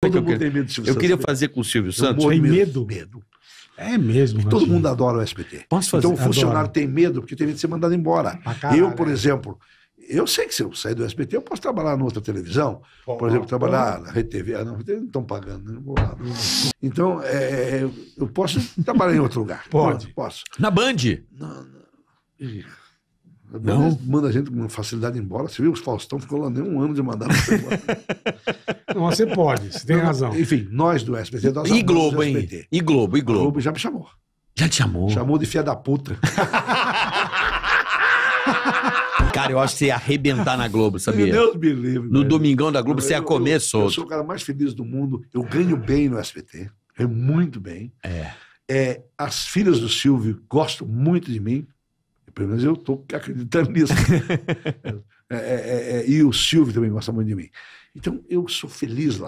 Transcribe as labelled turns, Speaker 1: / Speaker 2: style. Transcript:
Speaker 1: É Todo que mundo eu tem medo do Silvio Eu queria fazer com o
Speaker 2: Silvio Santos. Tem medo. medo. É mesmo. Todo mundo adora o SBT. Posso fazer? Então o funcionário Adoro. tem medo porque tem medo de ser mandado embora. Caralho, eu, por é. exemplo, eu sei que se eu sair do SBT, eu posso trabalhar em outra televisão. por exemplo, trabalhar na RedeTV Ah, não, não estão pagando, não né? Então, é, é eu posso trabalhar em outro lugar. Pode. Posso. Na Band? Não. não. não. Manda a gente com facilidade embora. Você viu? Os Faustão ficou lá nem um ano de mandar Não, você pode, você tem razão. Enfim, nós do SBT, nós E Globo, hein? E Globo, e Globo. Globo já me chamou. Já te chamou? Chamou de filha da puta. Cara, eu acho que você ia arrebentar na Globo, sabia? Meu Deus me livre. No velho. Domingão da Globo eu, você ia comer eu, Eu sou o cara mais feliz do mundo. Eu ganho bem no SBT. Ganho muito bem. É. é as filhas do Silvio gostam muito de mim. Pelo menos eu estou acreditando nisso. É, é, é, é, e o Silvio também gosta muito de mim. Então, eu sou feliz lá.